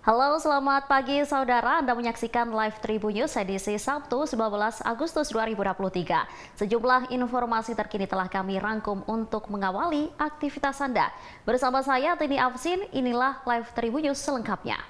Halo, selamat pagi saudara. Anda menyaksikan live Tribun News edisi Sabtu 19 Agustus 2023. Sejumlah informasi terkini telah kami rangkum untuk mengawali aktivitas Anda. Bersama saya Tini Afsin, inilah live Tribun News selengkapnya.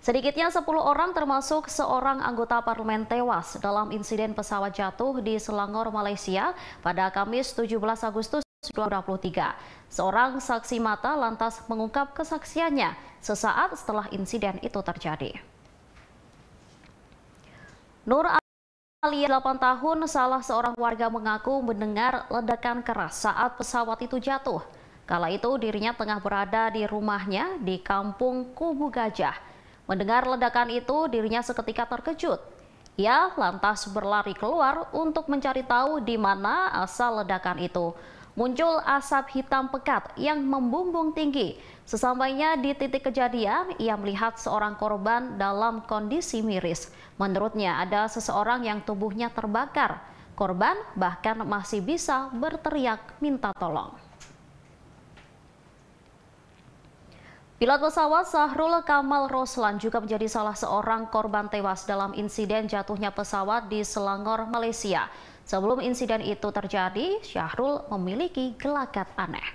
Sedikitnya 10 orang termasuk seorang anggota parlemen tewas dalam insiden pesawat jatuh di Selangor, Malaysia pada Kamis 17 Agustus 2023, Seorang saksi mata lantas mengungkap kesaksiannya sesaat setelah insiden itu terjadi. Nur Ali 8 tahun salah seorang warga mengaku mendengar ledakan keras saat pesawat itu jatuh. Kala itu dirinya tengah berada di rumahnya di kampung Kubu Gajah. Mendengar ledakan itu dirinya seketika terkejut. Ia lantas berlari keluar untuk mencari tahu di mana asal ledakan itu muncul asap hitam pekat yang membumbung tinggi. Sesampainya di titik kejadian, ia melihat seorang korban dalam kondisi miris. Menurutnya ada seseorang yang tubuhnya terbakar. Korban bahkan masih bisa berteriak minta tolong. Pilot pesawat Sahrul Kamal Roslan juga menjadi salah seorang korban tewas dalam insiden jatuhnya pesawat di Selangor, Malaysia. Sebelum insiden itu terjadi, Syahrul memiliki gelagat aneh.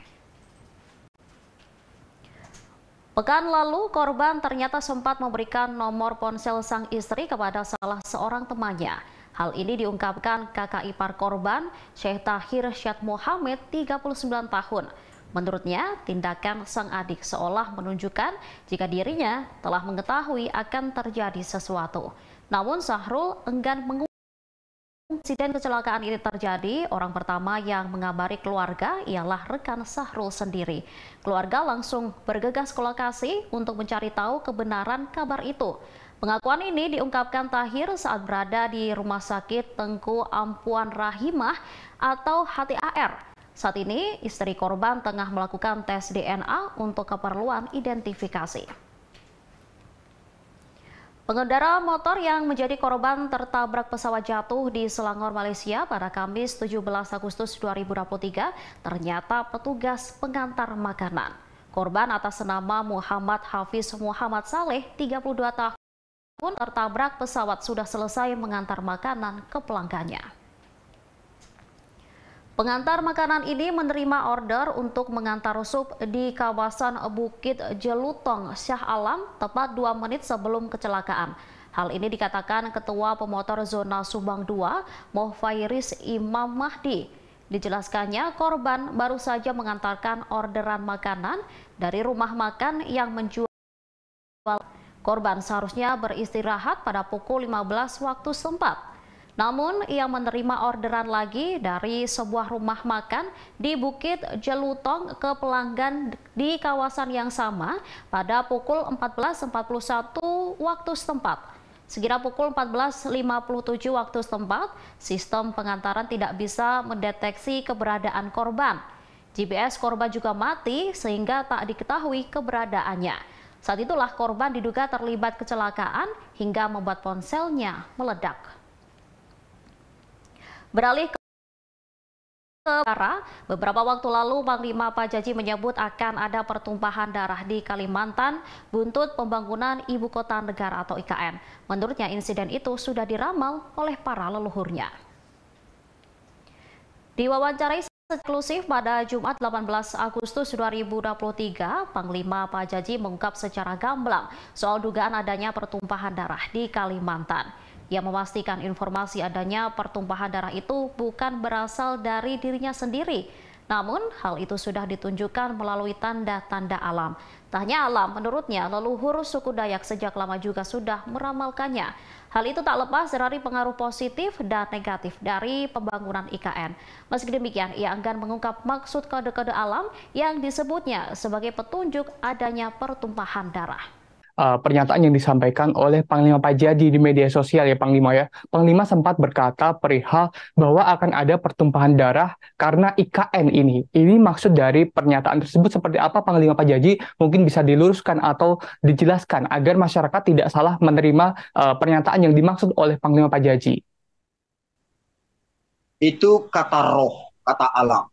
Pekan lalu, korban ternyata sempat memberikan nomor ponsel sang istri kepada salah seorang temannya. Hal ini diungkapkan kakak ipar korban, Syekh Tahir Syed Muhammad, 39 tahun. Menurutnya, tindakan sang adik seolah menunjukkan jika dirinya telah mengetahui akan terjadi sesuatu. Namun Syahrul enggan mengungkapkan. Insiden kecelakaan ini terjadi, orang pertama yang mengabari keluarga ialah rekan Sahrul sendiri. Keluarga langsung bergegas ke lokasi untuk mencari tahu kebenaran kabar itu. Pengakuan ini diungkapkan Tahir saat berada di Rumah Sakit Tengku Ampuan Rahimah atau HTAR. Saat ini, istri korban tengah melakukan tes DNA untuk keperluan identifikasi. Pengendara motor yang menjadi korban tertabrak pesawat jatuh di Selangor, Malaysia pada Kamis 17 Agustus 2023 ternyata petugas pengantar makanan. Korban atas nama Muhammad Hafiz Muhammad Saleh, 32 tahun, tertabrak pesawat sudah selesai mengantar makanan ke pelanggannya. Pengantar makanan ini menerima order untuk mengantar sup di kawasan Bukit Jelutong, Syah Alam, tepat dua menit sebelum kecelakaan. Hal ini dikatakan Ketua Pemotor Zona Subang II, Mohfairis Imam Mahdi. Dijelaskannya, korban baru saja mengantarkan orderan makanan dari rumah makan yang menjual. Korban seharusnya beristirahat pada pukul 15 waktu setempat. Namun ia menerima orderan lagi dari sebuah rumah makan di Bukit Jelutong ke pelanggan di kawasan yang sama pada pukul 14.41 waktu setempat. Sekira pukul 14.57 waktu setempat, sistem pengantaran tidak bisa mendeteksi keberadaan korban. GPS korban juga mati sehingga tak diketahui keberadaannya. Saat itulah korban diduga terlibat kecelakaan hingga membuat ponselnya meledak. Beralih ke Negara, beberapa waktu lalu Panglima Pajaji menyebut akan ada pertumpahan darah di Kalimantan buntut pembangunan Ibu Kota Negara atau IKN. Menurutnya insiden itu sudah diramal oleh para leluhurnya. Diwawancarai eksklusif pada Jumat 18 Agustus 2023, Panglima Pajaji mengungkap secara gamblang soal dugaan adanya pertumpahan darah di Kalimantan. Ia memastikan informasi adanya pertumpahan darah itu bukan berasal dari dirinya sendiri, namun, hal itu sudah ditunjukkan melalui tanda-tanda alam. Tak hanya alam, menurutnya leluhur suku Dayak sejak lama juga sudah meramalkannya. Hal itu tak lepas dari pengaruh positif dan negatif dari pembangunan IKN. Meski demikian, ia enggan mengungkap maksud kode-kode alam yang disebutnya sebagai petunjuk adanya pertumpahan darah uh, pernyataan yang disampaikan oleh Panglima Pajadi di media sosial ya Panglima ya. Panglima sempat berkata perihal bahwa akan ada pertumpahan darah karena IKN ini. Ini maksud dari pernyataan tersebut seperti apa Panglima Pajadi mungkin bisa diluruskan atau dijelaskan agar masyarakat tidak salah menerima uh, pernyataan yang dimaksud oleh Panglima Pajadi. Itu kata roh, kata alam,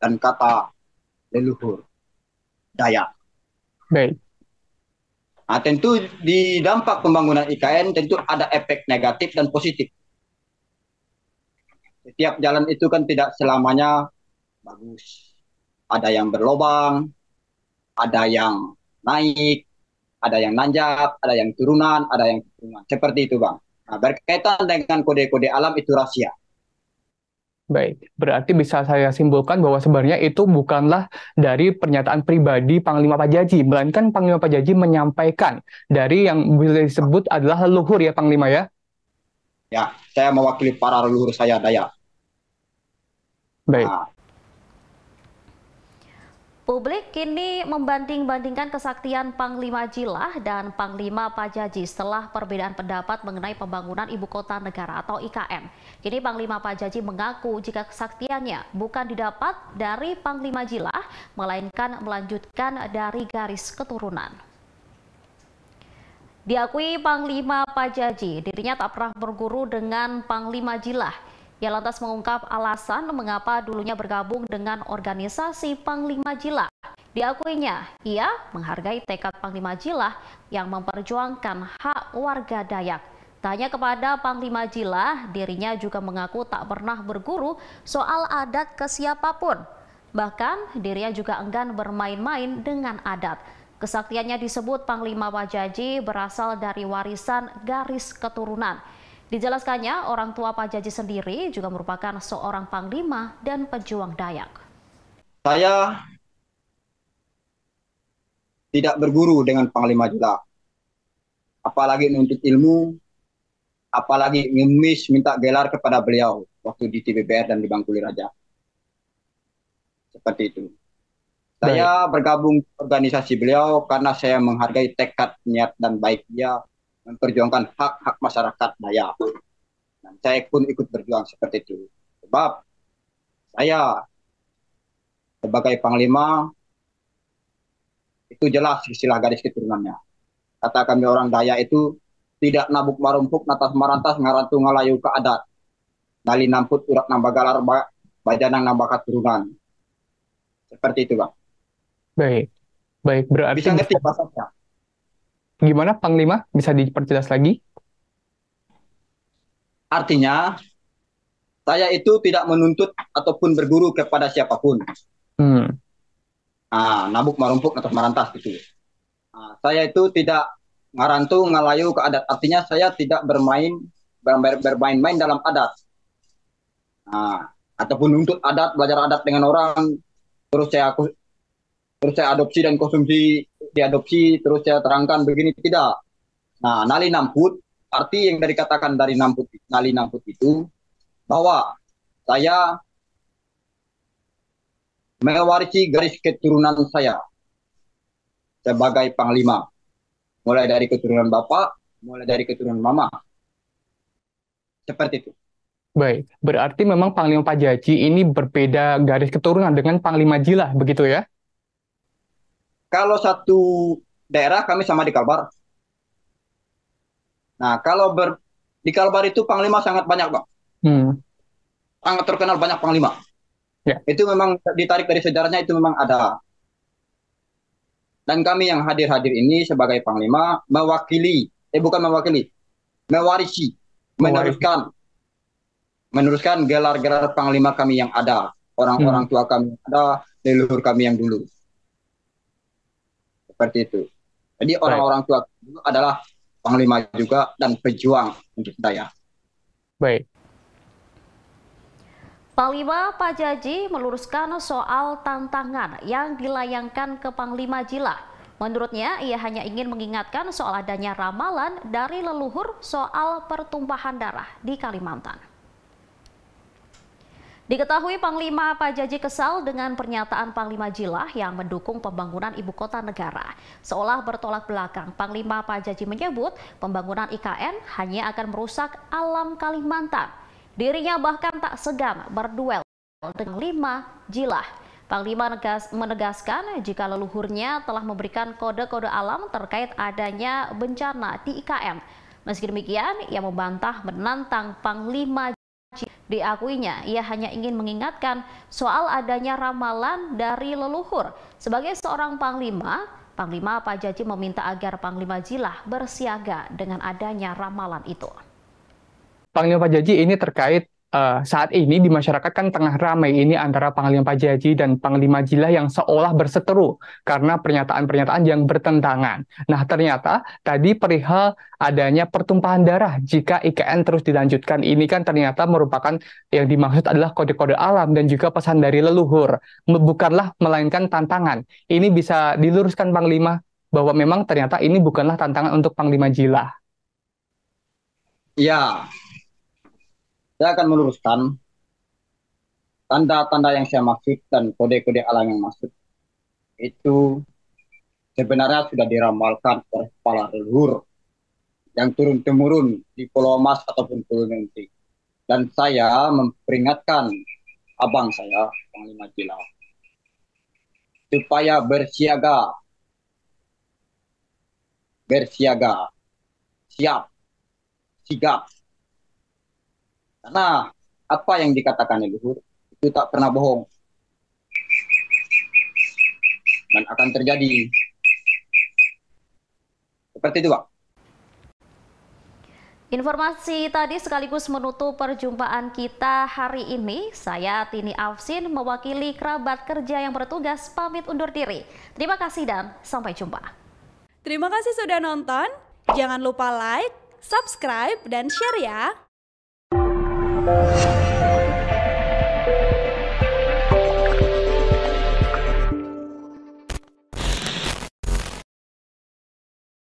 dan kata leluhur, daya. Baik. Nah, tentu di dampak pembangunan IKN tentu ada efek negatif dan positif. Setiap jalan itu kan tidak selamanya bagus. Ada yang berlobang, ada yang naik, ada yang nanjak, ada yang turunan, ada yang turunan. Seperti itu, Bang. Nah, berkaitan dengan kode-kode alam itu rahasia. Baik, berarti bisa saya simpulkan bahwa sebenarnya itu bukanlah dari pernyataan pribadi Panglima Pajaji, melainkan Panglima Pajaji menyampaikan dari yang bisa disebut adalah leluhur ya Panglima ya? Ya, saya mewakili para leluhur saya, Daya. Baik. Nah, Publik kini membanding-bandingkan kesaktian Panglima Jilah dan Panglima Pajaji setelah perbedaan pendapat mengenai pembangunan Ibu Kota Negara atau IKN. Kini Panglima Pajaji mengaku jika kesaktiannya bukan didapat dari Panglima Jilah, melainkan melanjutkan dari garis keturunan. Diakui Panglima Pajaji, dirinya tak pernah berguru dengan Panglima Jilah. Ia lantas mengungkap alasan mengapa dulunya bergabung dengan organisasi Panglima Jilah. Diakuinya, ia menghargai tekad Panglima Jilah yang memperjuangkan hak warga Dayak. Tanya kepada Panglima Jilah, dirinya juga mengaku tak pernah berguru soal adat ke siapapun. Bahkan dirinya juga enggan bermain-main dengan adat. Kesaktiannya disebut Panglima Wajaji berasal dari warisan garis keturunan. Dijelaskannya, orang tua Pak Jaji sendiri juga merupakan seorang panglima dan pejuang Dayak. Saya tidak berguru dengan Panglima juga, Apalagi menuntut ilmu, apalagi ngemis minta gelar kepada beliau waktu di TBBR dan di Bangkuli Raja. Seperti itu. Saya bergabung organisasi beliau karena saya menghargai tekad, niat, dan baik dia memperjuangkan hak-hak masyarakat Dayak. Dan saya pun ikut berjuang seperti itu. Sebab saya sebagai panglima itu jelas istilah garis keturunannya. Kata kami orang Dayak itu tidak nabuk marumpuk natas marantas ngarantu ngalayu ke adat. Nali namput urat galar bajanang nambah turunan. Seperti itu, Bang. Baik. Baik, berarti bisa ngerti bahasanya. Gimana Panglima? Bisa diperjelas lagi? Artinya, saya itu tidak menuntut ataupun berguru kepada siapapun. Hmm. Nah, nabuk marumpuk atau marantas gitu. Nah, saya itu tidak ngarantu ngalayu ke adat. Artinya saya tidak bermain bermain-main dalam adat. Nah, ataupun untuk adat, belajar adat dengan orang, terus saya terus saya adopsi dan konsumsi diadopsi terus saya terangkan begini tidak. Nah, nali namput arti yang dari katakan dari namput nali namput itu bahwa saya mewarisi garis keturunan saya sebagai panglima. Mulai dari keturunan bapak, mulai dari keturunan mama. Seperti itu. Baik, berarti memang Panglima Pajaji ini berbeda garis keturunan dengan Panglima Jilah, begitu ya? Kalau satu daerah kami sama di Kalbar. Nah, kalau ber, di Kalbar itu panglima sangat banyak, Bang. Hmm. Sangat terkenal banyak panglima. Yeah. Itu memang ditarik dari sejarahnya itu memang ada. Dan kami yang hadir-hadir ini sebagai panglima mewakili, eh bukan mewakili, mewarisi, meneruskan meneruskan gelar-gelar panglima kami yang ada, orang-orang hmm. tua kami yang ada, leluhur kami yang dulu seperti itu. Jadi orang-orang tua adalah panglima juga dan pejuang untuk saya. Baik. Panglima Pak Jaji meluruskan soal tantangan yang dilayangkan ke Panglima Jila. Menurutnya, ia hanya ingin mengingatkan soal adanya ramalan dari leluhur soal pertumpahan darah di Kalimantan. Diketahui Panglima Pajaji kesal dengan pernyataan Panglima Jilah yang mendukung pembangunan ibu kota negara. Seolah bertolak belakang, Panglima Pajaji menyebut pembangunan IKN hanya akan merusak alam Kalimantan. Dirinya bahkan tak segan berduel dengan lima Jilah. Panglima menegaskan jika leluhurnya telah memberikan kode-kode alam terkait adanya bencana di IKN. Meski demikian, ia membantah menantang Panglima Diakuinya, ia hanya ingin mengingatkan soal adanya ramalan dari leluhur. Sebagai seorang panglima, Panglima Pajaji meminta agar Panglima Jilah bersiaga dengan adanya ramalan itu. Panglima Pajaji ini terkait uh, saat ini di masyarakat kan tengah ramai ini antara Panglima Pajaji dan Panglima Jilah yang seolah berseteru karena pernyataan-pernyataan yang bertentangan. Nah, ternyata tadi perihal adanya pertumpahan darah jika IKN terus dilanjutkan ini kan ternyata merupakan yang dimaksud adalah kode-kode alam dan juga pesan dari leluhur, bukanlah melainkan tantangan. Ini bisa diluruskan Panglima bahwa memang ternyata ini bukanlah tantangan untuk Panglima Jilah. Ya, saya akan meluruskan tanda-tanda yang saya maksud dan kode-kode alam yang maksud. Itu sebenarnya sudah diramalkan oleh kepala leluhur yang turun-temurun di Pulau Mas ataupun Pulau Nanti. Dan saya memperingatkan abang saya, Panglima Jila, supaya bersiaga. Bersiaga. Siap. Sigap. Karena apa yang dikatakan leluhur itu tak pernah bohong dan akan terjadi. Seperti itu, Pak. Informasi tadi sekaligus menutup perjumpaan kita hari ini. Saya Tini Afsin mewakili kerabat kerja yang bertugas pamit undur diri. Terima kasih dan sampai jumpa. Terima kasih sudah nonton. Jangan lupa like, subscribe, dan share ya. Oh,